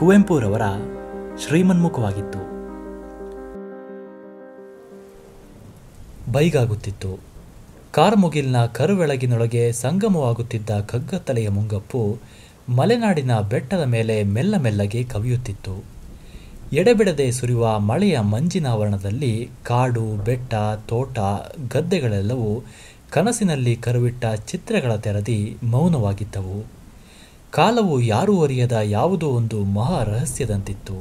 ಕುವೆಂಪುರವರ ಶ್ರೀಮನ್ಮುಖವಾಗಿತ್ತು ಬೈಗಾಗುತ್ತಿತ್ತು ಕಾರ್ಮುಗಿಲ್ನ ಕರುವೆಳಗಿನೊಳಗೆ ಸಂಗಮವಾಗುತ್ತಿದ್ದ ಕಗ್ಗತ್ತಲೆಯ ಮುಂಗಪ್ಪು ಮಲೆನಾಡಿನ ಬೆಟ್ಟದ ಮೇಲೆ ಮೆಲ್ಲ ಮೆಲ್ಲಗೆ ಕವಿಯುತ್ತಿತ್ತು ಎಡೆಬಿಡದೆ ಸುರಿಯುವ ಮಳೆಯ ಮಂಜಿನಾವರಣದಲ್ಲಿ ಕಾಡು ಬೆಟ್ಟ ತೋಟ ಗದ್ದೆಗಳೆಲ್ಲವೂ ಕನಸಿನಲ್ಲಿ ಕರುವಿಟ್ಟ ಚಿತ್ರಗಳ ತೆರದಿ ಮೌನವಾಗಿದ್ದವು ಕಾಲವು ಯಾರೂ ಅರಿಯದ ಯಾವುದೋ ಒಂದು ಮಹಾ ರಹಸ್ಯದಂತಿತ್ತು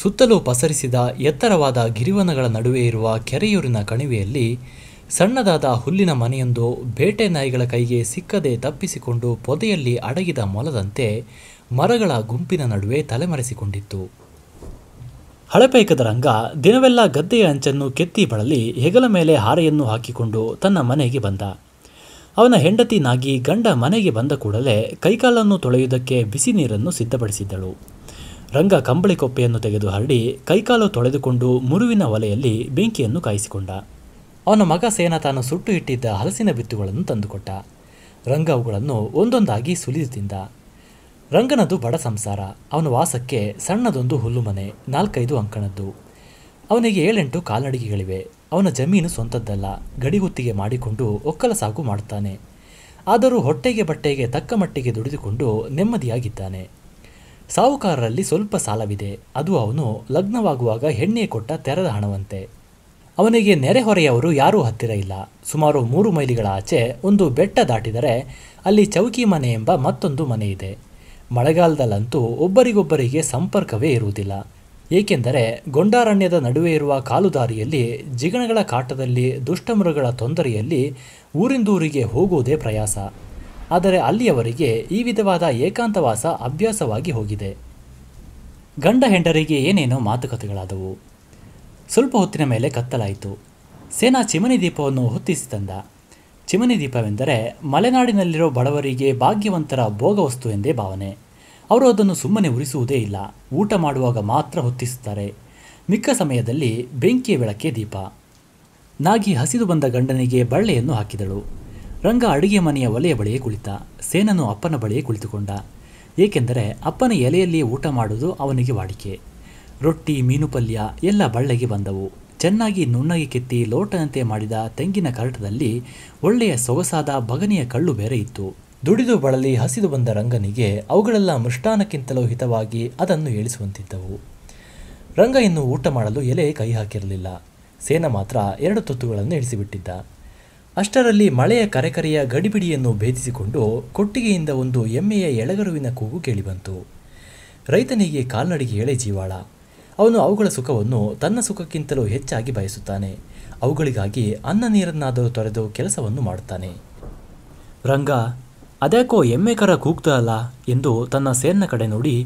ಸುತ್ತಲೂ ಪಸರಿಸಿದ ಎತ್ತರವಾದ ಗಿರಿವನಗಳ ನಡುವೆ ಇರುವ ಕೆರೆಯೂರಿನ ಕಣಿವೆಯಲ್ಲಿ ಸಣ್ಣದಾದ ಹುಲ್ಲಿನ ಮನೆಯೊಂದು ಬೇಟೆ ನಾಯಿಗಳ ಕೈಗೆ ಸಿಕ್ಕದೆ ತಪ್ಪಿಸಿಕೊಂಡು ಪೊದೆಯಲ್ಲಿ ಅಡಗಿದ ಮೊಲದಂತೆ ಮರಗಳ ಗುಂಪಿನ ನಡುವೆ ತಲೆಮರೆಸಿಕೊಂಡಿತ್ತು ಹಳಪೈಕದ ರಂಗ ದಿನವೆಲ್ಲ ಗದ್ದೆಯ ಅಂಚನ್ನು ಕೆತ್ತಿ ಬಳಲಿ ಹೆಗಲ ಮೇಲೆ ಹಾರೆಯನ್ನು ಹಾಕಿಕೊಂಡು ತನ್ನ ಮನೆಗೆ ಬಂದ ಅವನ ಹೆಂಡತಿ ನಾಗಿ ಗಂಡ ಮನೆಗೆ ಬಂದ ಕೂಡಲೇ ಕೈಕಾಲನ್ನು ತೊಳೆಯುವುದಕ್ಕೆ ಬಿಸಿ ನೀರನ್ನು ಸಿದ್ಧಪಡಿಸಿದ್ದಳು ರಂಗ ಕಂಬಳಿ ಕೊಪ್ಪೆಯನ್ನು ತೆಗೆದು ಹರಡಿ ಕೈಕಾಲು ತೊಳೆದುಕೊಂಡು ಮುರುವಿನ ಒಲೆಯಲ್ಲಿ ಬೆಂಕಿಯನ್ನು ಕಾಯಿಸಿಕೊಂಡ ಅವನ ಮಗ ಸೇನ ತಾನು ಸುಟ್ಟು ಇಟ್ಟಿದ್ದ ಹಲಸಿನ ಬಿತ್ತುಗಳನ್ನು ತಂದುಕೊಟ್ಟ ರಂಗ ಅವುಗಳನ್ನು ಒಂದೊಂದಾಗಿ ಸುಲಿದು ತಿಂದ ರಂಗನದು ಬಡ ಸಂಸಾರ ಅವನ ವಾಸಕ್ಕೆ ಸಣ್ಣದೊಂದು ಹುಲ್ಲುಮನೆ ನಾಲ್ಕೈದು ಅಂಕಣದ್ದು ಅವನಿಗೆ ಏಳೆಂಟು ಕಾಲ್ನಡಿಗೆಗಳಿವೆ ಅವನ ಜಮೀನು ಸ್ವಂತದ್ದಲ್ಲ ಗಡಿಗುತ್ತಿಗೆ ಮಾಡಿಕೊಂಡು ಒಕ್ಕಲ ಸಾಕು ಮಾಡುತ್ತಾನೆ ಆದರೂ ಹೊಟ್ಟೆಗೆ ಬಟ್ಟೆಗೆ ತಕ್ಕ ಮಟ್ಟಿಗೆ ದುಡಿದುಕೊಂಡು ನೆಮ್ಮದಿಯಾಗಿದ್ದಾನೆ ಸಾಹುಕಾರರಲ್ಲಿ ಸ್ವಲ್ಪ ಸಾಲವಿದೆ ಅದು ಅವನು ಲಗ್ನವಾಗುವಾಗ ಹೆಣ್ಣೆ ಕೊಟ್ಟ ತೆರೆದ ಹಣವಂತೆ ಅವನಿಗೆ ನೆರೆಹೊರೆಯವರು ಯಾರೂ ಹತ್ತಿರ ಇಲ್ಲ ಸುಮಾರು ಮೂರು ಮೈಲಿಗಳ ಆಚೆ ಒಂದು ಬೆಟ್ಟ ದಾಟಿದರೆ ಅಲ್ಲಿ ಚೌಕಿ ಮನೆ ಎಂಬ ಮತ್ತೊಂದು ಮನೆಯಿದೆ ಮಳೆಗಾಲದಲ್ಲಂತೂ ಒಬ್ಬರಿಗೊಬ್ಬರಿಗೆ ಸಂಪರ್ಕವೇ ಇರುವುದಿಲ್ಲ ಏಕೆಂದರೆ ಗೊಂಡಾರಣ್ಯದ ನಡುವೆ ಇರುವ ಕಾಲುದಾರಿಯಲ್ಲಿ ಜಿಗಣಗಳ ಕಾಟದಲ್ಲಿ ದುಷ್ಟಮೃಗಗಳ ತೊಂದರೆಯಲ್ಲಿ ಊರಿಂದೂರಿಗೆ ಹೋಗುವುದೇ ಪ್ರಯಾಸ ಆದರೆ ಅಲ್ಲಿಯವರಿಗೆ ಈ ವಿಧವಾದ ಏಕಾಂತವಾಸ ಅಭ್ಯಾಸವಾಗಿ ಹೋಗಿದೆ ಗಂಡ ಹೆಂಡರಿಗೆ ಏನೇನೋ ಮಾತುಕತೆಗಳಾದವು ಸ್ವಲ್ಪ ಹೊತ್ತಿನ ಮೇಲೆ ಕತ್ತಲಾಯಿತು ಸೇನಾ ಚಿಮನಿ ದೀಪವನ್ನು ಹೊತ್ತಿಸಿ ತಂದ ಚಿಮನಿ ದೀಪವೆಂದರೆ ಮಲೆನಾಡಿನಲ್ಲಿರೋ ಬಡವರಿಗೆ ಭಾಗ್ಯವಂತರ ಭೋಗವಸ್ತು ಎಂದೇ ಭಾವನೆ ಅವರು ಅದನ್ನು ಸುಮ್ಮನೆ ಉರಿಸುವುದೇ ಇಲ್ಲ ಊಟ ಮಾಡುವಾಗ ಮಾತ್ರ ಹೊತ್ತಿಸುತ್ತಾರೆ ಮಿಕ್ಕ ಸಮಯದಲ್ಲಿ ಬೆಂಕಿಯ ಬೆಳಕೆ ದೀಪ ನಾಗಿ ಹಸಿದು ಬಂದ ಗಂಡನಿಗೆ ಬಳ್ಳೆಯನ್ನು ಹಾಕಿದಳು ರಂಗ ಅಡುಗೆ ಮನೆಯ ಒಲೆಯ ಬಳಿಯೇ ಕುಳಿತ ಸೇನನು ಅಪ್ಪನ ಬಳಿಯೇ ಕುಳಿತುಕೊಂಡ ಏಕೆಂದರೆ ಅಪ್ಪನ ಎಲೆಯಲ್ಲಿ ಊಟ ಮಾಡುವುದು ಅವನಿಗೆ ವಾಡಿಕೆ ರೊಟ್ಟಿ ಮೀನು ಪಲ್ಯ ಎಲ್ಲ ಬಳ್ಳೆಗೆ ಬಂದವು ಚೆನ್ನಾಗಿ ನುಣ್ಣಗೆ ಕೆತ್ತಿ ಲೋಟನಂತೆ ಮಾಡಿದ ತೆಂಗಿನ ಕರಟದಲ್ಲಿ ಒಳ್ಳೆಯ ಸೊಗಸಾದ ಬಗನಿಯ ಕಳ್ಳು ಬೇರೆ ಇತ್ತು ದುಡಿದು ಬಳಲಿ ಹಸಿದು ಬಂದ ರಂಗನಿಗೆ ಅವುಗಳೆಲ್ಲ ಮೃಷ್ಟಾನಕ್ಕಿಂತಲೂ ಹಿತವಾಗಿ ಅದನ್ನು ಏಳಿಸುವಂತಿದ್ದವು ರಂಗ ಇನ್ನು ಊಟ ಮಾಡಲು ಎಲೆ ಕೈ ಹಾಕಿರಲಿಲ್ಲ ಸೇನ ಮಾತ್ರ ಎರಡು ತುತ್ತುಗಳನ್ನು ಇಳಿಸಿಬಿಟ್ಟಿದ್ದ ಅಷ್ಟರಲ್ಲಿ ಮಳೆಯ ಕರೆಕರೆಯ ಗಡಿಬಿಡಿಯನ್ನು ಭೇದಿಸಿಕೊಂಡು ಕೊಟ್ಟಿಗೆಯಿಂದ ಒಂದು ಎಮ್ಮೆಯ ಎಳಗರುವಿನ ಕೂಗು ಕೇಳಿಬಂತು ರೈತನಿಗೆ ಕಾಲ್ನಡಿಗೆ ಎಳೆ ಜೀವಾಳ ಅವನು ಅವುಗಳ ಸುಖವನ್ನು ತನ್ನ ಸುಖಕ್ಕಿಂತಲೂ ಹೆಚ್ಚಾಗಿ ಬಯಸುತ್ತಾನೆ ಅವುಗಳಿಗಾಗಿ ಅನ್ನ ನೀರನ್ನಾದರೂ ತೊರೆದು ಕೆಲಸವನ್ನು ಮಾಡುತ್ತಾನೆ ರಂಗ ಅದ್ಯಾಕೋ ಎಮ್ಮೆ ಕರ ಎಂದು ತನ್ನ ಸೇನ ಕಡೆ ನೋಡಿ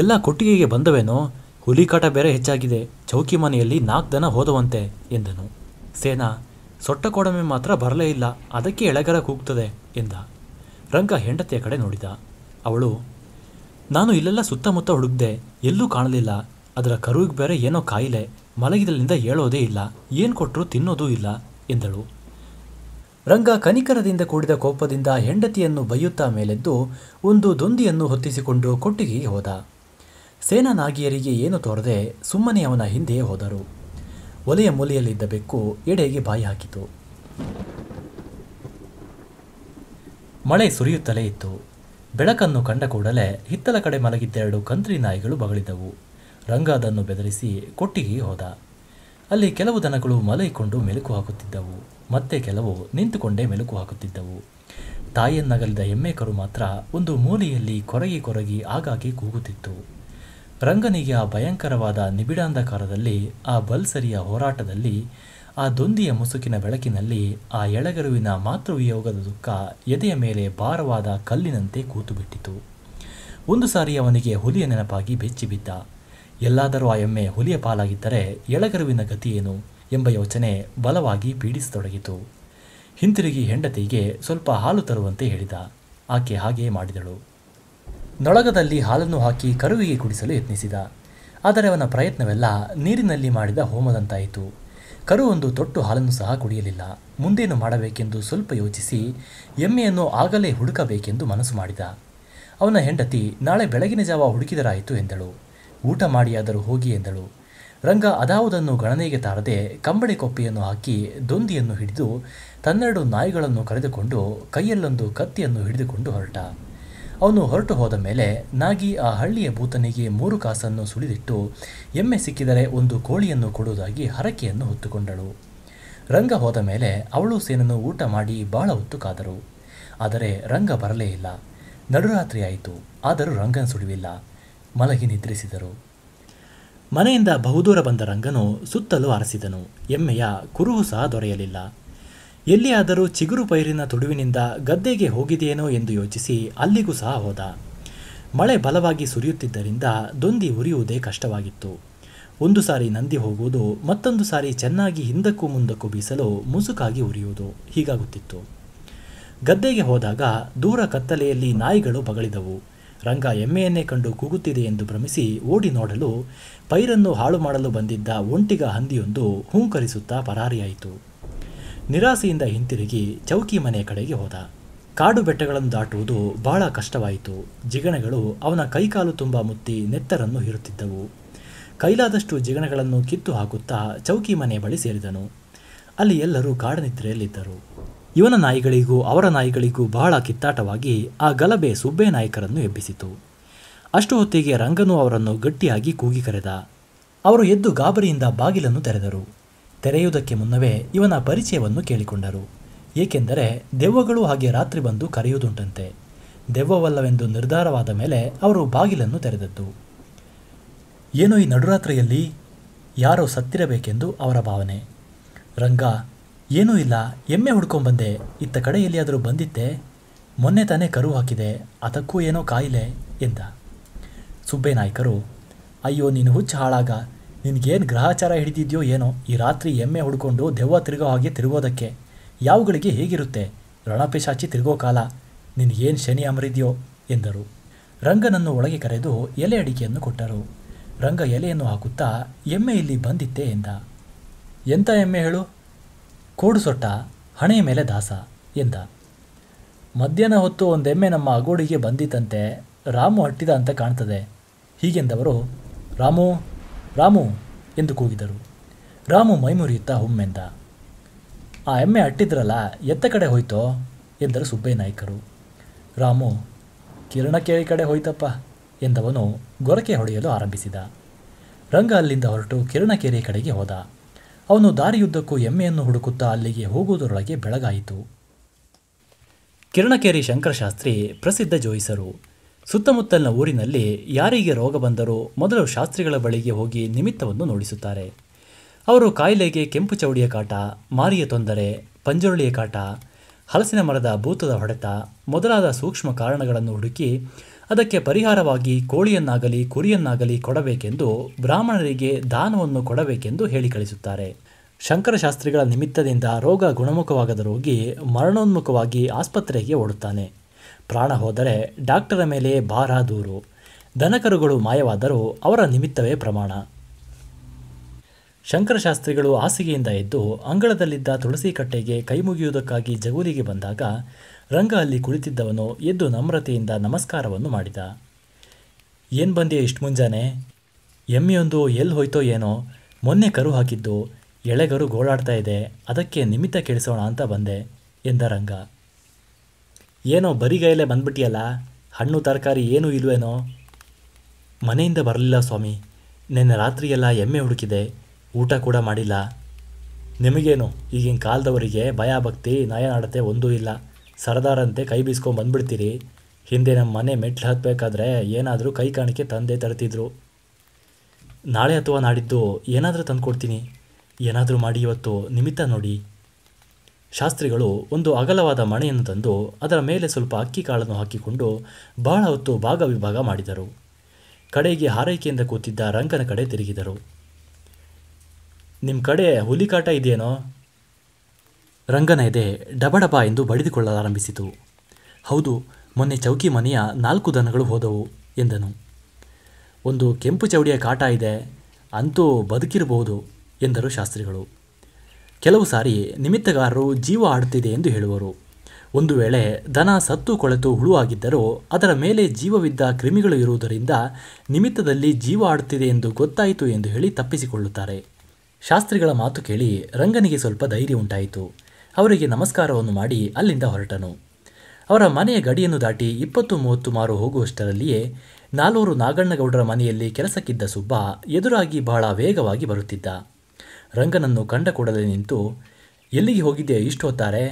ಎಲ್ಲ ಕೊಟ್ಟಿಗೆಗೆ ಬಂದವೇನೋ ಹುಲಿಕಾಟ ಬೇರೆ ಹೆಚ್ಚಾಗಿದೆ ಚೌಕಿ ಮನೆಯಲ್ಲಿ ನಾಲ್ಕು ದನ ಹೋದವಂತೆ ಎಂದನು ಸೇನಾ ಸೊಟ್ಟ ಕೊಡಮೆ ಮಾತ್ರ ಬರಲೇ ಇಲ್ಲ ಅದಕ್ಕೆ ಎಳೆಗರ ಕೂಗ್ತದೆ ಎಂದ ರಂಗ ಹೆಂಡತಿಯ ಕಡೆ ನೋಡಿದ ಅವಳು ನಾನು ಇಲ್ಲೆಲ್ಲ ಸುತ್ತಮುತ್ತ ಹುಡುಕ್ದೆ ಎಲ್ಲೂ ಕಾಣಲಿಲ್ಲ ಅದರ ಕರುವಿಗೆ ಬೇರೆ ಏನೋ ಕಾಯಿಲೆ ಮಲಗಿದಲ್ಲಿಂದ ಹೇಳೋದೇ ಇಲ್ಲ ಏನು ಕೊಟ್ಟರು ತಿನ್ನೋದೂ ಇಲ್ಲ ಎಂದಳು ರಂಗ ಕನಿಕರದಿಂದ ಕೂಡಿದ ಕೋಪದಿಂದ ಹೆಂಡತಿಯನ್ನು ಬೈಯುತ್ತಾ ಮೇಲೆದ್ದು ಒಂದು ದೊಂದಿಯನ್ನು ಹೊತ್ತಿಸಿಕೊಂಡು ಕೊಟ್ಟಿಗೆ ಹೋದ ಸೇನಾ ನಾಗಿಯರಿಗೆ ಏನು ತೋರದೆ ಸುಮ್ಮನೆ ಅವನ ಹಿಂದೆಯೇ ಹೋದರು ಒಲೆಯ ಮೂಲೆಯಲ್ಲಿದ್ದ ಬೆಕ್ಕು ಎಡೆಗೆ ಬಾಯಿ ಹಾಕಿತು ಮಳೆ ಸುರಿಯುತ್ತಲೇ ಇತ್ತು ಬೆಳಕನ್ನು ಕಂಡ ಕೂಡಲೇ ಹಿತ್ತಲ ಕಡೆ ಎರಡು ಕಂತ್ರಿ ನಾಯಿಗಳು ಬಗಳಿದ್ದವು ರಂಗ ಅದನ್ನು ಬೆದರಿಸಿ ಕೊಟ್ಟಿಗೆ ಹೋದ ಅಲ್ಲಿ ಕೆಲವು ದನಗಳು ಮಲೈಕೊಂಡು ಮೆಲುಕು ಹಾಕುತ್ತಿದ್ದವು ಮತ್ತೆ ಕೆಲವು ನಿಂತುಕೊಂಡೇ ಮೆಲುಕು ಹಾಕುತ್ತಿದ್ದವು ತಾಯಿಯನ್ನಗಲಿದ ಎಮ್ಮೆಕರು ಮಾತ್ರ ಒಂದು ಮೂಲೆಯಲ್ಲಿ ಕೊರಗಿ ಕೊರಗಿ ಆಗಾಗ್ಗೆ ಕೂಗುತ್ತಿತ್ತು ರಂಗನಿಗೆ ಆ ಭಯಂಕರವಾದ ನಿಬಿಡಾಂಧಕಾರದಲ್ಲಿ ಆ ಬಲ್ಸರಿಯ ಹೋರಾಟದಲ್ಲಿ ಆ ದೊಂದಿಯ ಮುಸುಕಿನ ಬೆಳಕಿನಲ್ಲಿ ಆ ಎಳಗರುವಿನ ಮಾತೃವಿಯೋಗದ ದುಃಖ ಎದೆಯ ಮೇಲೆ ಭಾರವಾದ ಕಲ್ಲಿನಂತೆ ಕೂತುಬಿಟ್ಟಿತು ಒಂದು ಸಾರಿ ಅವನಿಗೆ ಹುಲಿಯ ನೆನಪಾಗಿ ಬೆಚ್ಚಿಬಿದ್ದ ಎಲ್ಲಾದರೂ ಆ ಎಮ್ಮೆ ಹುಲಿಯ ಪಾಲಾಗಿದ್ದರೆ ಎಳಗರುವಿನ ಗತಿಯೇನು ಎಂಬ ಯೋಚನೆ ಬಲವಾಗಿ ಪೀಡಿಸತೊಡಗಿತು ಹಿಂತಿರುಗಿ ಹೆಂಡತಿಗೆ ಸ್ವಲ್ಪ ಹಾಲು ತರುವಂತೆ ಹೇಳಿದ ಆಕೆ ಹಾಗೆ ಮಾಡಿದಳು ನೊಳಗದಲ್ಲಿ ಹಾಲನ್ನು ಹಾಕಿ ಕರುವಿಗೆ ಕುಡಿಸಲು ಯತ್ನಿಸಿದ ಆದರೆ ಅವನ ಪ್ರಯತ್ನವೆಲ್ಲ ನೀರಿನಲ್ಲಿ ಮಾಡಿದ ಹೋಮದಂತಾಯಿತು ಕರುವೊಂದು ತೊಟ್ಟು ಹಾಲನ್ನು ಸಹ ಕುಡಿಯಲಿಲ್ಲ ಮುಂದೇನು ಮಾಡಬೇಕೆಂದು ಸ್ವಲ್ಪ ಯೋಚಿಸಿ ಎಮ್ಮೆಯನ್ನು ಆಗಲೇ ಹುಡುಕಬೇಕೆಂದು ಮನಸ್ಸು ಮಾಡಿದ ಅವನ ಹೆಂಡತಿ ನಾಳೆ ಬೆಳಗಿನ ಜಾವ ಹುಡುಕಿದರಾಯಿತು ಎಂದಳು ಊಟ ಮಾಡಿಯಾದರೂ ಹೋಗಿ ಎಂದಳು ರಂಗ ಅದಾವುದನ್ನು ಗಣನೆಗೆ ತಾರದೆ ಕಂಬಳಿ ಕೊಪ್ಪೆಯನ್ನು ಹಾಕಿ ದೊಂದಿಯನ್ನು ಹಿಡಿದು ತನ್ನೆರಡು ನಾಯಿಗಳನ್ನು ಕರೆದುಕೊಂಡು ಕೈಯಲ್ಲೊಂದು ಕತ್ತಿಯನ್ನು ಹಿಡಿದುಕೊಂಡು ಹೊರಟ ಅವನು ಹೊರಟು ಹೋದ ಮೇಲೆ ನಾಗಿ ಆ ಹಳ್ಳಿಯ ಭೂತನಿಗೆ ಮೂರು ಕಾಸನ್ನು ಸುಳಿದಿಟ್ಟು ಎಮ್ಮೆ ಸಿಕ್ಕಿದರೆ ಒಂದು ಕೋಳಿಯನ್ನು ಕೊಡುವುದಾಗಿ ಹರಕೆಯನ್ನು ಹೊತ್ತುಕೊಂಡಳು ರಂಗ ಹೋದ ಮೇಲೆ ಅವಳು ಸೇನನ್ನು ಊಟ ಮಾಡಿ ಬಹಳ ಹೊತ್ತು ಕಾದರು ಆದರೆ ರಂಗ ಬರಲೇ ಇಲ್ಲ ನಡುರಾತ್ರಿ ಆಯಿತು ಆದರೂ ರಂಗನ ಸುಳಿವಿಲ್ಲ ಮಲಗಿ ನಿದ್ರಿಸಿದರು ಮನೆಯಿಂದ ಬಹುದೂರ ಬಂದ ರಂಗನು ಸುತ್ತಲೂ ಆರಿಸಿದನು ಎಮ್ಮೆಯ ಕುರುಹು ಸಹ ದೊರೆಯಲಿಲ್ಲ ಎಲ್ಲಿಯಾದರೂ ಚಿಗುರು ಪೈರಿನ ತುಡುವಿನಿಂದ ಗದ್ದೆಗೆ ಹೋಗಿದೆಯೇನೋ ಎಂದು ಯೋಚಿಸಿ ಅಲ್ಲಿಗೂ ಸಹ ಹೋದ ಮಳೆ ಬಲವಾಗಿ ಸುರಿಯುತ್ತಿದ್ದರಿಂದ ದೊಂದಿ ಉರಿಯುವುದೇ ಕಷ್ಟವಾಗಿತ್ತು ಒಂದು ಸಾರಿ ನಂದಿ ಹೋಗುವುದು ಮತ್ತೊಂದು ಸಾರಿ ಚೆನ್ನಾಗಿ ಹಿಂದಕ್ಕೂ ಮುಂದಕ್ಕೂ ಬೀಸಲು ಮುಸುಕಾಗಿ ಉರಿಯುವುದು ಹೀಗಾಗುತ್ತಿತ್ತು ಗದ್ದೆಗೆ ಹೋದಾಗ ದೂರ ಕತ್ತಲೆಯಲ್ಲಿ ನಾಯಿಗಳು ಬಗಳಿದವು ರಂಗ ಎಮ್ಮೆಯನ್ನೇ ಕಂಡು ಕೂಗುತ್ತಿದೆ ಎಂದು ಭ್ರಮಿಸಿ ಓಡಿ ನೋಡಲು ಪೈರನ್ನು ಹಾಳು ಮಾಡಲು ಬಂದಿದ್ದ ಒಂಟಿಗ ಹಂದಿಯೊಂದು ಹೂಂಕರಿಸುತ್ತಾ ಪರಾರಿಯಾಯಿತು ನಿರಾಸೆಯಿಂದ ಹಿಂತಿರುಗಿ ಚೌಕಿ ಮನೆ ಕಡೆಗೆ ಹೋದ ಕಾಡು ಬೆಟ್ಟಗಳನ್ನು ದಾಟುವುದು ಬಹಳ ಕಷ್ಟವಾಯಿತು ಜಿಗಣಗಳು ಅವನ ಕೈಕಾಲು ತುಂಬ ಮುತ್ತಿ ನೆತ್ತರನ್ನು ಹೀರುತ್ತಿದ್ದವು ಕೈಲಾದಷ್ಟು ಜಿಗಣಗಳನ್ನು ಕಿತ್ತು ಹಾಕುತ್ತಾ ಚೌಕಿ ಮನೆ ಬಳಿ ಸೇರಿದನು ಅಲ್ಲಿ ಎಲ್ಲರೂ ಕಾಡನಿದ್ರೆಯಲ್ಲಿದ್ದರು ಇವನ ನಾಯಿಗಳಿಗೂ ಅವರ ನಾಯಿಗಳಿಗೂ ಬಹಳ ಕಿತ್ತಾಟವಾಗಿ ಆ ಗಲಭೆ ಸುಬ್ಬೆ ನಾಯಕರನ್ನು ಎಬ್ಬಿಸಿತು ಅಷ್ಟು ಹೊತ್ತಿಗೆ ರಂಗನು ಅವರನ್ನು ಗಟ್ಟಿಯಾಗಿ ಕೂಗಿ ಕರೆದ ಅವರು ಎದ್ದು ಗಾಬರಿಯಿಂದ ಬಾಗಿಲನ್ನು ತೆರೆದರು ತೆರೆಯುವುದಕ್ಕೆ ಮುನ್ನವೇ ಇವನ ಪರಿಚಯವನ್ನು ಕೇಳಿಕೊಂಡರು ಏಕೆಂದರೆ ದೆವ್ವಗಳು ಹಾಗೆ ರಾತ್ರಿ ಬಂದು ಕರೆಯುವುದುಂಟಂತೆ ದೆವ್ವವಲ್ಲವೆಂದು ನಿರ್ಧಾರವಾದ ಮೇಲೆ ಅವರು ಬಾಗಿಲನ್ನು ತೆರೆದದ್ದು ಏನೋ ಈ ನಡುರಾತ್ರಿಯಲ್ಲಿ ಯಾರೋ ಸತ್ತಿರಬೇಕೆಂದು ಅವರ ಭಾವನೆ ರಂಗ ಏನೂ ಇಲ್ಲ ಎಮ್ಮೆ ಹುಡ್ಕೊಂಬಂದೆ ಇತ್ತ ಕಡೆ ಎಲ್ಲಿಯಾದರೂ ಬಂದಿತ್ತೆ ಮೊನ್ನೆ ತಾನೇ ಕರು ಹಾಕಿದೆ ಅದಕ್ಕೂ ಏನೋ ಕಾಯಿಲೆ ಎಂದ ಸುಬ್ಬೆ ಅಯ್ಯೋ ನೀನು ಹುಚ್ಚು ಹಾಳಾಗ ನಿನಗೇನು ಗ್ರಹಚಾರ ಹಿಡಿದಿದ್ಯೋ ಏನೋ ಈ ರಾತ್ರಿ ಎಮ್ಮೆ ಹುಡ್ಕೊಂಡು ದೆವ್ವ ತಿರುಗೋ ಹಾಗೆ ತಿರುಗೋದಕ್ಕೆ ಯಾವುಗಳಿಗೆ ಹೇಗಿರುತ್ತೆ ರಣಪಿಶಾಚಿ ತಿರುಗೋ ಕಾಲ ನಿನಗೇನು ಶನಿ ಅಮರಿದ್ಯೋ ಎಂದರು ರಂಗನನ್ನು ಒಳಗೆ ಕರೆದು ಎಲೆ ಅಡಿಕೆಯನ್ನು ಕೊಟ್ಟರು ರಂಗ ಎಲೆಯನ್ನು ಹಾಕುತ್ತಾ ಎಮ್ಮೆ ಇಲ್ಲಿ ಬಂದಿತ್ತೆ ಎಂದ ಎಂಥ ಎಮ್ಮೆ ಹೇಳು ಕೋಡು ಸೊಟ್ಟ ಹಣೆಯ ಮೇಲೆ ದಾಸ ಎಂದ ಮಧ್ಯಾಹ್ನ ಹೊತ್ತು ಒಂದೆಮ್ಮೆ ನಮ್ಮ ಅಗೋಡಿಗೆ ಬಂದಿತಂತೆ ರಾಮು ಹಟ್ಟಿದ ಅಂತ ಕಾಣ್ತದೆ ಹೀಗೆಂದವರು ರಾಮು ರಾಮು ಎಂದು ಕೂಗಿದರು ರಾಮು ಮೈಮುರಿಯುತ್ತಾ ಹುಮ್ಮೆಂದ ಆ ಎಮ್ಮೆ ಅಟ್ಟಿದ್ರಲ್ಲ ಎತ್ತ ಕಡೆ ಹೋಯ್ತೋ ಎಂದರು ಸುಬ್ಬೆ ನಾಯ್ಕರು ರಾಮು ಕೇಳಿ ಕಡೆ ಹೋಯ್ತಪ್ಪ ಎಂದವನು ಗೊರಕೆ ಹೊಡೆಯಲು ಆರಂಭಿಸಿದ ರಂಗ ಅಲ್ಲಿಂದ ಹೊರಟು ಕಿರಣಕೆರೆ ಕಡೆಗೆ ಹೋದ ಅವನು ದಾರಿಯುದ್ದಕ್ಕೂ ಎಮ್ಮೆಯನ್ನು ಹುಡುಕುತ್ತಾ ಅಲ್ಲಿಗೆ ಹೋಗುವುದರೊಳಗೆ ಬೆಳಗಾಯಿತು ಕಿರಣಕೇರಿ ಶಂಕರಶಾಸ್ತ್ರಿ ಪ್ರಸಿದ್ಧ ಜೋಯಿಸರು ಸುತ್ತಮುತ್ತಲಿನ ಊರಿನಲ್ಲಿ ಯಾರಿಗೆ ರೋಗ ಬಂದರೂ ಮೊದಲು ಶಾಸ್ತ್ರಿಗಳ ಬಳಿಗೆ ಹೋಗಿ ನಿಮಿತ್ತವನ್ನು ನೋಡಿಸುತ್ತಾರೆ ಅವರು ಕಾಯಿಲೆಗೆ ಕೆಂಪು ಚೌಡಿಯ ಕಾಟ ಮಾರಿಯ ತೊಂದರೆ ಪಂಜುರುಳಿಯ ಕಾಟ ಹಲಸಿನ ಮರದ ಭೂತದ ಹೊಡೆತ ಮೊದಲಾದ ಸೂಕ್ಷ್ಮ ಕಾರಣಗಳನ್ನು ಹುಡುಕಿ ಅದಕ್ಕೆ ಪರಿಹಾರವಾಗಿ ಕೋಳಿಯನ್ನಾಗಲಿ ಕುರಿಯನ್ನಾಗಲಿ ಕೊಡಬೇಕೆಂದು ಬ್ರಾಹ್ಮಣರಿಗೆ ದಾನವನ್ನು ಕೊಡಬೇಕೆಂದು ಹೇಳಿ ಕಳಿಸುತ್ತಾರೆ ಶಂಕರಶಾಸ್ತ್ರಿಗಳ ನಿಮಿತ್ತದಿಂದ ರೋಗ ಗುಣಮುಖವಾಗದ ರೋಗಿ ಮರಣೋನ್ಮುಖವಾಗಿ ಆಸ್ಪತ್ರೆಗೆ ಓಡುತ್ತಾನೆ ಪ್ರಾಣ ಹೋದರೆ ಡಾಕ್ಟರ ಮೇಲೆ ಭಾರ ದೂರು ದನಕರುಗಳು ಮಾಯವಾದರೂ ಅವರ ನಿಮಿತ್ತವೇ ಪ್ರಮಾಣ ಶಂಕರಶಾಸ್ತ್ರಿಗಳು ಹಾಸಿಗೆಯಿಂದ ಎದ್ದು ಅಂಗಳದಲ್ಲಿದ್ದ ತುಳಸಿ ಕಟ್ಟೆಗೆ ಕೈಮುಗಿಯುವುದಕ್ಕಾಗಿ ಜಗುಲಿಗೆ ಬಂದಾಗ ರಂಗ ಅಲ್ಲಿ ಕುಳಿತಿದ್ದವನು ಎದ್ದು ನಮ್ರತೆಯಿಂದ ನಮಸ್ಕಾರವನ್ನು ಮಾಡಿದ ಏನು ಬಂದೆಯೋ ಇಷ್ಟು ಮುಂಜಾನೆ ಎಮ್ಮೆಯೊಂದು ಎಲ್ಲಿ ಹೋಯ್ತೋ ಏನೋ ಮೊನ್ನೆ ಕರು ಹಾಕಿದ್ದು ಎಳೆಗರು ಗೋಳಾಡ್ತಾ ಇದೆ ಅದಕ್ಕೆ ನಿಮಿತ್ತ ಕೇಳಿಸೋಣ ಅಂತ ಬಂದೆ ಎಂದ ರಂಗ ಏನೋ ಬರಿಗೈಲೇ ಬಂದ್ಬಿಟ್ಟಿಯಲ್ಲ ಹಣ್ಣು ತರಕಾರಿ ಏನೂ ಇಲ್ವೇನೋ ಮನೆಯಿಂದ ಬರಲಿಲ್ಲ ಸ್ವಾಮಿ ನಿನ್ನೆ ರಾತ್ರಿಯೆಲ್ಲ ಎಮ್ಮೆ ಹುಡುಕಿದೆ ಊಟ ಕೂಡ ಮಾಡಿಲ್ಲ ನಿಮಗೇನು ಈಗಿನ ಕಾಲದವರಿಗೆ ಭಯ ಭಕ್ತಿ ನಯನಾಡತೆ ಒಂದೂ ಇಲ್ಲ ಸರದಾರಂತೆ ಕೈ ಬೀಸ್ಕೊಂಡು ಬಂದ್ಬಿಡ್ತೀರಿ ಹಿಂದೆ ನಮ್ಮ ಮನೆ ಮೆಟ್ಲು ಹತ್ತಬೇಕಾದ್ರೆ ಏನಾದರೂ ಕೈ ಕಾಣಿಕೆ ತಂದೆ ತರ್ತಿದ್ರು ನಾಳೆ ಅಥವಾ ನಾಡಿದ್ದು ಏನಾದರೂ ತಂದು ಕೊಡ್ತೀನಿ ಏನಾದರೂ ಮಾಡಿ ಇವತ್ತು ನಿಮಿತ್ತ ನೋಡಿ ಶಾಸ್ತ್ರಿಗಳು ಒಂದು ಅಗಲವಾದ ಮಣೆಯನ್ನು ತಂದು ಅದರ ಮೇಲೆ ಸ್ವಲ್ಪ ಅಕ್ಕಿ ಕಾಳನ್ನು ಹಾಕಿಕೊಂಡು ಬಹಳ ಹೊತ್ತು ಭಾಗ ವಿಭಾಗ ಮಾಡಿದರು ಕಡೆಗೆ ಹಾರೈಕೆಯಿಂದ ಕೂತಿದ್ದ ರಂಗನ ಕಡೆ ತಿರುಗಿದರು ನಿಮ್ಮ ಕಡೆ ಹುಲಿಕಾಟ ಇದೆಯೇನೋ ರಂಗನ ಎದೆ ಡಬಡಬ ಎಂದು ಬಡಿದುಕೊಳ್ಳಲಾರಂಭಿಸಿತು ಹೌದು ಮೊನ್ನೆ ಚೌಕಿ ಮನೆಯ ನಾಲ್ಕು ದನಗಳು ಹೋದವು ಎಂದನು ಒಂದು ಕೆಂಪು ಚೌಡಿಯ ಕಾಟ ಇದೆ ಅಂತೂ ಬದುಕಿರಬಹುದು ಎಂದರು ಶಾಸ್ತ್ರಿಗಳು ಕೆಲವು ಸಾರಿ ನಿಮಿತ್ತಗಾರರು ಜೀವ ಆಡುತ್ತಿದೆ ಎಂದು ಹೇಳುವರು ಒಂದು ವೇಳೆ ದನ ಸತ್ತು ಕೊಳೆತು ಹುಳುವಾಗಿದ್ದರೂ ಅದರ ಮೇಲೆ ಜೀವವಿದ್ದ ಕ್ರಿಮಿಗಳು ಇರುವುದರಿಂದ ನಿಮಿತ್ತದಲ್ಲಿ ಜೀವ ಆಡುತ್ತಿದೆ ಎಂದು ಗೊತ್ತಾಯಿತು ಎಂದು ಹೇಳಿ ತಪ್ಪಿಸಿಕೊಳ್ಳುತ್ತಾರೆ ಶಾಸ್ತ್ರಿಗಳ ಮಾತು ಕೇಳಿ ರಂಗನಿಗೆ ಸ್ವಲ್ಪ ಧೈರ್ಯ ಉಂಟಾಯಿತು ಅವರಿಗೆ ನಮಸ್ಕಾರವನ್ನು ಮಾಡಿ ಅಲ್ಲಿಂದ ಹೊರಟನು ಅವರ ಮನೆಯ ಗಡಿಯನ್ನು ದಾಟಿ ಇಪ್ಪತ್ತು ಮೂವತ್ತು ಮಾರು ಹೋಗುವಷ್ಟರಲ್ಲಿಯೇ ನಾಲ್ವರು ನಾಗಣ್ಣಗೌಡರ ಮನೆಯಲ್ಲಿ ಕೆಲಸಕ್ಕಿದ್ದ ಸುಬ್ಬ ಎದುರಾಗಿ ಬಹಳ ವೇಗವಾಗಿ ಬರುತ್ತಿದ್ದ ರಂಗನನ್ನು ಕಂಡ ಕೂಡಲೇ ನಿಂತು ಎಲ್ಲಿಗೆ ಹೋಗಿದ್ದೆ ಇಷ್ಟು ಹೊತ್ತಾರೆ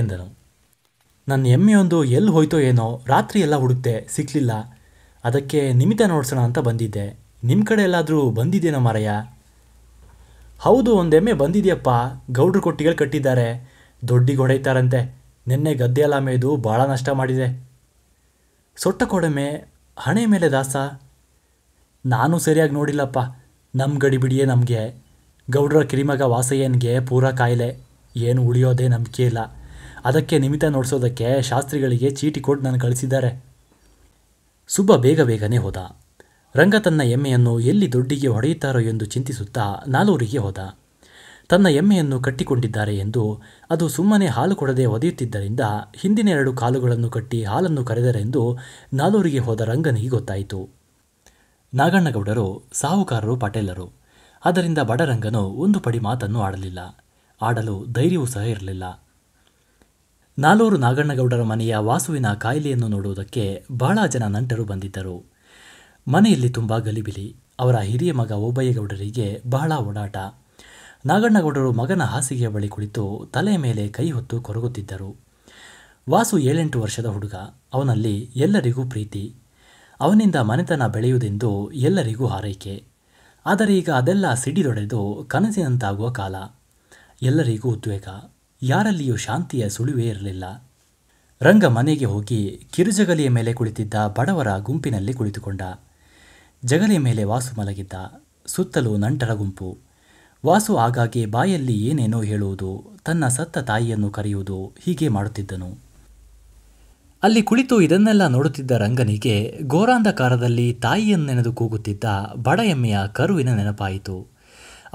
ಎಂದನು ನನ್ನ ಎಮ್ಮೆಯೊಂದು ಎಲ್ಲಿ ಹೋಯ್ತೋ ಏನೋ ರಾತ್ರಿ ಎಲ್ಲ ಹುಡುಕ್ತೆ ಸಿಕ್ಕಲಿಲ್ಲ ಅದಕ್ಕೆ ನಿಮಿತ್ತ ನೋಡ್ಸೋಣ ಅಂತ ಬಂದಿದ್ದೆ ನಿಮ್ಮ ಕಡೆ ಎಲ್ಲಾದರೂ ಬಂದಿದ್ದೇನೋ ಮಾರಯ್ಯ ಹೌದು ಒಂದು ಎಮ್ಮೆ ಬಂದಿದೆಯಪ್ಪ ಗೌಡ್ರು ಕೊಟ್ಟಿಗೆ ಕಟ್ಟಿದ್ದಾರೆ ದೊಡ್ಡಿಗೆ ಹೊಡೆಯ್ತಾರಂತೆ ನಿನ್ನೆ ಗದ್ದೆ ಎಲ್ಲ ಮೇಯ್ದು ಭಾಳ ನಷ್ಟ ಮಾಡಿದೆ ಸೊಟ್ಟ ಕೊಡಮೆ ಹಣೆ ಮೇಲೆ ದಾಸ ನಾನು ಸರಿಯಾಗಿ ನೋಡಿಲ್ಲಪ್ಪ ನಮ್ಮ ಗಡಿಬಿಡಿಯೇ ನಮಗೆ ಗೌಡರ ಕಿರಿಮಗ ವಾಸಯ್ಯನಿಗೆ ಪೂರ ಕಾಯಿಲೆ ಏನು ಉಳಿಯೋದೇ ನಂಬಿಕೆ ಇಲ್ಲ ಅದಕ್ಕೆ ನಿಮಿತ್ತ ನೋಡಿಸೋದಕ್ಕೆ ಶಾಸ್ತ್ರಿಗಳಿಗೆ ಚೀಟಿ ಕೊಟ್ಟು ನಾನು ಕಳಿಸಿದ್ದಾರೆ ಸುಬ್ಬ ಬೇಗ ಬೇಗನೆ ಹೋದ ರಂಗ ತನ್ನ ಎಮ್ಮೆಯನ್ನು ಎಲ್ಲಿ ದೊಡ್ಡಿಗೆ ಹೊಡೆಯುತ್ತಾರೋ ಎಂದು ಚಿಂತಿಸುತ್ತಾ ನಾಲ್ವರಿಗೆ ಹೋದ ತನ್ನ ಎಮ್ಮೆಯನ್ನು ಕಟ್ಟಿಕೊಂಡಿದ್ದಾರೆ ಎಂದು ಅದು ಸುಮ್ಮನೆ ಹಾಲು ಕೊಡದೆ ಒದೆಯುತ್ತಿದ್ದರಿಂದ ಹಿಂದಿನ ಎರಡು ಕಾಲುಗಳನ್ನು ಕಟ್ಟಿ ಹಾಲನ್ನು ಕರೆದರೆಂದು ನಾಲೂರಿಗೆ ಹೋದ ರಂಗನಿಗೆ ಗೊತ್ತಾಯಿತು ನಾಗಣ್ಣಗೌಡರು ಸಾಹುಕಾರರು ಪಟೇಲರು ಅದರಿಂದ ಬಡರಂಗನು ಒಂದು ಪಡಿ ಮಾತನ್ನು ಆಡಲಿಲ್ಲ ಆಡಲು ಧೈರ್ಯವೂ ಸಹ ಇರಲಿಲ್ಲ ನಾಲ್ವರು ನಾಗಣ್ಣಗೌಡರ ಮನೆಯ ವಾಸುವಿನ ಕಾಯಿಲೆಯನ್ನು ನೋಡುವುದಕ್ಕೆ ಬಹಳ ಜನ ನಂಟರು ಬಂದಿದ್ದರು ಮನೆಯಲ್ಲಿ ತುಂಬ ಗಲಿಬಿಲಿ ಅವರ ಹಿರಿಯ ಮಗ ಓಬಯ್ಯಗೌಡರಿಗೆ ಬಹಳ ಓಡಾಟ ನಾಗಣ್ಣಗೌಡರು ಮಗನ ಹಾಸಿಗೆಯ ಬಳಿ ಕುಳಿತು ತಲೆಯ ಮೇಲೆ ಕೈ ಹೊತ್ತು ಕೊರಗುತ್ತಿದ್ದರು ವಾಸು ಏಳೆಂಟು ವರ್ಷದ ಹುಡುಗ ಅವನಲ್ಲಿ ಎಲ್ಲರಿಗೂ ಪ್ರೀತಿ ಅವನಿಂದ ಮನೆತನ ಬೆಳೆಯುವುದೆಂದು ಎಲ್ಲರಿಗೂ ಹಾರೈಕೆ ಆದರೆ ಈಗ ಅದೆಲ್ಲ ಸಿಡಿದೊಡೆದು ಕನಸಿನಂತಾಗುವ ಕಾಲ ಎಲ್ಲರಿಗೂ ಉದ್ವೇಗ ಯಾರಲ್ಲಿಯೂ ಶಾಂತಿಯ ಸುಳಿವೇ ಇರಲಿಲ್ಲ ರಂಗ ಮನೆಗೆ ಹೋಗಿ ಕಿರುಜಗಲಿಯ ಮೇಲೆ ಕುಳಿತಿದ್ದ ಬಡವರ ಗುಂಪಿನಲ್ಲಿ ಕುಳಿತುಕೊಂಡ ಜಗಲಿಯ ಮೇಲೆ ವಾಸು ಮಲಗಿದ್ದ ಸುತ್ತಲೂ ನಂಟರ ಗುಂಪು ವಾಸು ಆಗಾಗ್ಗೆ ಬಾಯಲ್ಲಿ ಏನೇನೋ ಹೇಳುವುದು ತನ್ನ ಸತ್ತ ತಾಯಿಯನ್ನು ಕರೆಯುವುದು ಹೀಗೆ ಮಾಡುತ್ತಿದ್ದನು ಅಲ್ಲಿ ಕುಳಿತು ಇದನ್ನೆಲ್ಲ ನೋಡುತ್ತಿದ್ದ ರಂಗನಿಗೆ ಘೋರಾಂಧಕಾರದಲ್ಲಿ ತಾಯಿಯನ್ನೆನೆದು ಕೂಗುತ್ತಿದ್ದ ಎಮ್ಮೆಯ ಕರುವಿನ ನೆನಪಾಯಿತು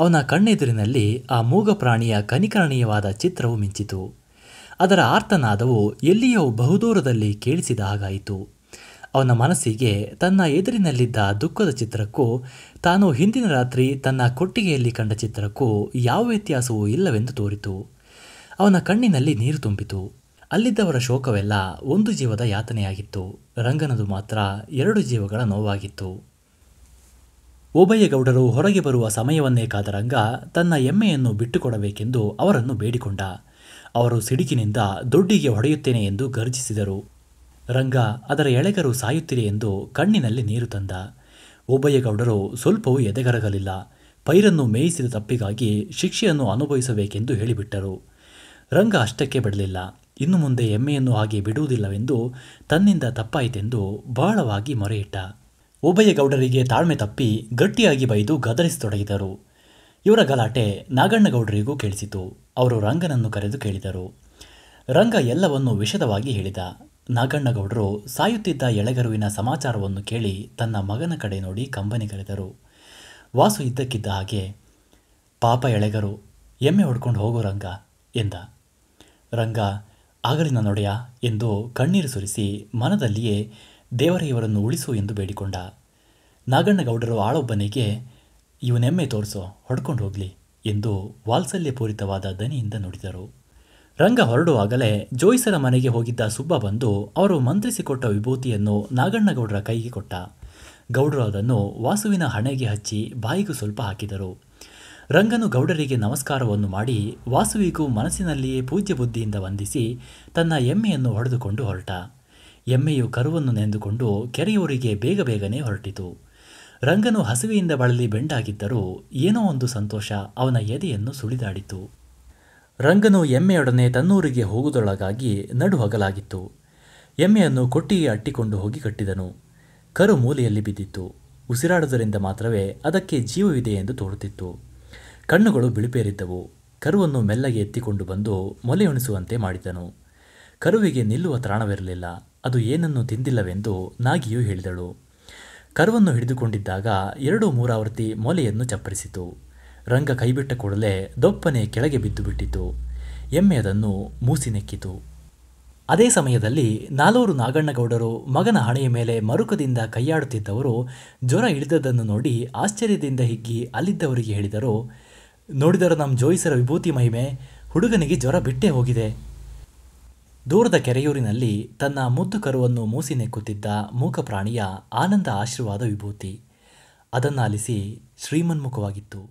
ಅವನ ಕಣ್ಣೆದುರಿನಲ್ಲಿ ಆ ಮೂಗ ಪ್ರಾಣಿಯ ಕನಿಕರಣೀಯವಾದ ಚಿತ್ರವು ಮಿಂಚಿತು ಅದರ ಆರ್ತನಾದವು ಎಲ್ಲಿಯೋ ಬಹುದೂರದಲ್ಲಿ ಕೇಳಿಸಿದ ಹಾಗಾಯಿತು ಅವನ ಮನಸ್ಸಿಗೆ ತನ್ನ ಎದುರಿನಲ್ಲಿದ್ದ ದುಃಖದ ಚಿತ್ರಕ್ಕೂ ತಾನು ಹಿಂದಿನ ರಾತ್ರಿ ತನ್ನ ಕೊಟ್ಟಿಗೆಯಲ್ಲಿ ಕಂಡ ಚಿತ್ರಕ್ಕೂ ಯಾವ ವ್ಯತ್ಯಾಸವೂ ಇಲ್ಲವೆಂದು ತೋರಿತು ಅವನ ಕಣ್ಣಿನಲ್ಲಿ ನೀರು ತುಂಬಿತು ಅಲ್ಲಿದ್ದವರ ಶೋಕವೆಲ್ಲ ಒಂದು ಜೀವದ ಯಾತನೆಯಾಗಿತ್ತು ರಂಗನದು ಮಾತ್ರ ಎರಡು ಜೀವಗಳ ನೋವಾಗಿತ್ತು ಓಬಯ್ಯಗೌಡರು ಹೊರಗೆ ಬರುವ ಸಮಯವನ್ನೇ ಕಾದ ರಂಗ ತನ್ನ ಎಮ್ಮೆಯನ್ನು ಬಿಟ್ಟುಕೊಡಬೇಕೆಂದು ಅವರನ್ನು ಬೇಡಿಕೊಂಡ ಅವರು ಸಿಡಿಕಿನಿಂದ ದೊಡ್ಡಿಗೆ ಹೊಡೆಯುತ್ತೇನೆ ಎಂದು ಗರ್ಜಿಸಿದರು ರಂಗ ಅದರ ಎಳೆಗರು ಸಾಯುತ್ತಿದೆ ಎಂದು ಕಣ್ಣಿನಲ್ಲಿ ನೀರು ತಂದ ಓಬಯ್ಯಗೌಡರು ಸ್ವಲ್ಪವೂ ಎದೆಗರಗಲಿಲ್ಲ ಪೈರನ್ನು ಮೇಯಿಸಿದ ತಪ್ಪಿಗಾಗಿ ಶಿಕ್ಷೆಯನ್ನು ಅನುಭವಿಸಬೇಕೆಂದು ಹೇಳಿಬಿಟ್ಟರು ರಂಗ ಅಷ್ಟಕ್ಕೆ ಬಿಡಲಿಲ್ಲ ಇನ್ನು ಮುಂದೆ ಎಮ್ಮೆಯನ್ನು ಹಾಗೆ ಬಿಡುವುದಿಲ್ಲವೆಂದು ತನ್ನಿಂದ ತಪ್ಪಾಯಿತೆಂದು ಬಹಳವಾಗಿ ಮೊರೆಯಿಟ್ಟ ಉಭಯ ಗೌಡರಿಗೆ ತಾಳ್ಮೆ ತಪ್ಪಿ ಗಟ್ಟಿಯಾಗಿ ಬೈದು ಗದರಿಸತೊಡಗಿದರು ಇವರ ಗಲಾಟೆ ನಾಗಣ್ಣಗೌಡರಿಗೂ ಕೇಳಿಸಿತು ಅವರು ರಂಗನನ್ನು ಕರೆದು ಕೇಳಿದರು ರಂಗ ಎಲ್ಲವನ್ನು ವಿಷದವಾಗಿ ಹೇಳಿದ ನಾಗಣ್ಣಗೌಡರು ಸಾಯುತ್ತಿದ್ದ ಎಳೆಗರುವಿನ ಸಮಾಚಾರವನ್ನು ಕೇಳಿ ತನ್ನ ಮಗನ ಕಡೆ ನೋಡಿ ಕಂಬನಿ ಕರೆದರು ವಾಸು ಇದ್ದಕ್ಕಿದ್ದ ಹಾಗೆ ಪಾಪ ಎಳೆಗರು ಎಮ್ಮೆ ಹೊಡ್ಕೊಂಡು ಹೋಗೋ ರಂಗ ಎಂದ ರಂಗ ಆಗಲಿನ ನನ್ನೊಡೆಯ ಎಂದು ಕಣ್ಣೀರು ಸುರಿಸಿ ಮನದಲ್ಲಿಯೇ ದೇವರೆಯವರನ್ನು ಉಳಿಸು ಎಂದು ಬೇಡಿಕೊಂಡ ನಾಗಣ್ಣಗೌಡರು ಆಳೊಬ್ಬನಿಗೆ ಇವನೆಮ್ಮೆ ತೋರಿಸೋ ಹೊಡ್ಕೊಂಡು ಹೋಗಲಿ ಎಂದು ವಾತ್ಸಲ್ಯಪೂರಿತವಾದ ದನಿಯಿಂದ ನುಡಿದರು ರಂಗ ಹೊರಡುವಾಗಲೇ ಜೋಯಿಸರ ಮನೆಗೆ ಹೋಗಿದ್ದ ಸುಬ್ಬ ಬಂದು ಅವರು ಮಂತ್ರಿಸಿಕೊಟ್ಟ ವಿಭೂತಿಯನ್ನು ನಾಗಣ್ಣಗೌಡರ ಕೈಗೆ ಕೊಟ್ಟ ಗೌಡರು ಅದನ್ನು ವಾಸುವಿನ ಹಣೆಗೆ ಹಚ್ಚಿ ಬಾಯಿಗೂ ಸ್ವಲ್ಪ ಹಾಕಿದರು ರಂಗನು ಗೌಡರಿಗೆ ನಮಸ್ಕಾರವನ್ನು ಮಾಡಿ ವಾಸುವಿಗೂ ಮನಸ್ಸಿನಲ್ಲಿಯೇ ಪೂಜ್ಯ ಬುದ್ಧಿಯಿಂದ ವಂದಿಸಿ ತನ್ನ ಎಮ್ಮೆಯನ್ನು ಹೊಡೆದುಕೊಂಡು ಹೊರಟ ಎಮ್ಮೆಯು ಕರುವನ್ನು ನೆಂದುಕೊಂಡು ಕೆರೆಯೂರಿಗೆ ಬೇಗ ಬೇಗನೆ ಹೊರಟಿತು ರಂಗನು ಹಸುವಿಯಿಂದ ಬಳಲಿ ಬೆಂಡಾಗಿದ್ದರೂ ಏನೋ ಒಂದು ಸಂತೋಷ ಅವನ ಎದೆಯನ್ನು ಸುಳಿದಾಡಿತು ರಂಗನು ಎಮ್ಮೆಯೊಡನೆ ತನ್ನೂರಿಗೆ ಹೋಗುವುದೊಳಗಾಗಿ ನಡು ಹಗಲಾಗಿತ್ತು ಎಮ್ಮೆಯನ್ನು ಕೊಟ್ಟಿಗೆ ಅಟ್ಟಿಕೊಂಡು ಹೋಗಿ ಕಟ್ಟಿದನು ಕರು ಮೂಲೆಯಲ್ಲಿ ಬಿದ್ದಿತ್ತು ಉಸಿರಾಡುವುದರಿಂದ ಮಾತ್ರವೇ ಅದಕ್ಕೆ ಜೀವವಿದೆ ಎಂದು ತೋರುತ್ತಿತ್ತು ಕಣ್ಣುಗಳು ಬಿಳಿಪೇರಿದ್ದವು ಕರುವನ್ನು ಮೆಲ್ಲಗೆ ಎತ್ತಿಕೊಂಡು ಬಂದು ಮೊಲೆಯುಣಿಸುವಂತೆ ಮಾಡಿದನು ಕರುವಿಗೆ ನಿಲ್ಲುವ ತ್ರಾಣವಿರಲಿಲ್ಲ ಅದು ಏನನ್ನು ತಿಂದಿಲ್ಲವೆಂದು ನಾಗಿಯು ಹೇಳಿದಳು ಕರುವನ್ನು ಹಿಡಿದುಕೊಂಡಿದ್ದಾಗ ಎರಡು ಮೂರಾವರ್ತಿ ಮೊಲೆಯನ್ನು ಚಪ್ಪರಿಸಿತು ರಂಗ ಕೈಬಿಟ್ಟ ಕೂಡಲೇ ದೊಪ್ಪನೆ ಕೆಳಗೆ ಬಿದ್ದು ಬಿಟ್ಟಿತು ಎಮ್ಮೆ ಅದನ್ನು ನೆಕ್ಕಿತು ಅದೇ ಸಮಯದಲ್ಲಿ ನಾಲ್ವರು ನಾಗಣ್ಣಗೌಡರು ಮಗನ ಹಣೆಯ ಮೇಲೆ ಮರುಕದಿಂದ ಕೈಯಾಡುತ್ತಿದ್ದವರು ಜ್ವರ ಇಳಿದದನ್ನು ನೋಡಿ ಆಶ್ಚರ್ಯದಿಂದ ಹಿಗ್ಗಿ ಅಲ್ಲಿದ್ದವರಿಗೆ ಹೇಳಿದರು ನೋಡಿದರೆ ನಮ್ಮ ಜೋಯಿಸರ ವಿಭೂತಿ ಮಹಿಮೆ ಹುಡುಗನಿಗೆ ಜ್ವರ ಬಿಟ್ಟೇ ಹೋಗಿದೆ ದೂರದ ಕೆರೆಯೂರಿನಲ್ಲಿ ತನ್ನ ಮುದ್ದು ಕರುವನ್ನು ಮೂಸಿ ನೆಕ್ಕುತ್ತಿದ್ದ ಮೂಕ ಪ್ರಾಣಿಯ ಆನಂದ ಆಶೀರ್ವಾದ ವಿಭೂತಿ ಅದನ್ನಾಲಿಸಿ ಶ್ರೀಮನ್ಮುಖವಾಗಿತ್ತು